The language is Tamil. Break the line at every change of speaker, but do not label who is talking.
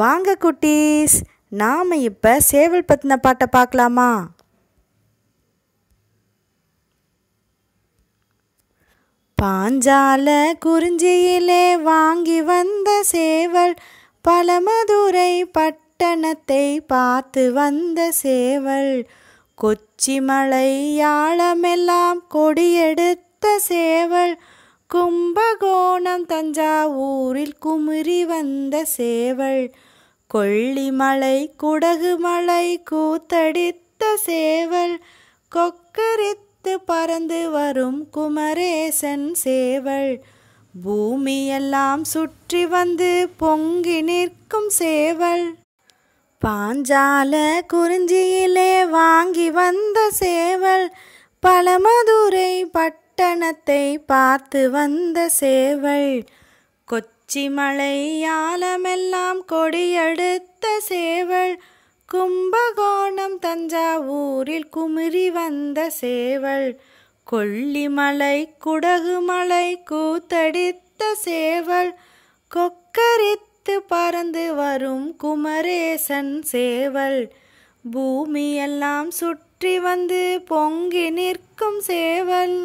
வாங்க குட்டீஸ் நாம் இப்போ சேவல் பற்றின பாட்டை பார்க்கலாமா பாஞ்சால குறிஞ்சியிலே வாங்கி வந்த சேவல் பலமதுரை பட்டணத்தை பார்த்து வந்த சேவல் கொச்சி மலை யாழமெல்லாம் கொடியெடுத்த சேவல் கும்பகோணம் தஞ்சாவூரில் குமுறி வந்த சேவல் கொள்ளிமலை குடகுமலை கூத்தடித்த சேவல் கொக்கரித்து பறந்து வரும் குமரேசன் சேவல் பூமியெல்லாம் சுற்றி வந்து பொங்கி நிற்கும் சேவல் பாஞ்சால குறிஞ்சியிலே வாங்கி வந்த சேவல் பழமதுரை பட்ட பட்டணத்தை பார்த்து வந்த சேவல் கொச்சி மலையாலமெல்லாம் கொடியெடுத்த சேவல் கும்பகோணம் தஞ்சாவூரில் குமுறி வந்த சேவல் கொல்லிமலை குடகுமலை கூத்தடித்த சேவல் கொக்கரித்து பறந்து வரும் குமரேசன் சேவல் பூமியெல்லாம் சுற்றி வந்து பொங்கி நிற்கும் சேவல்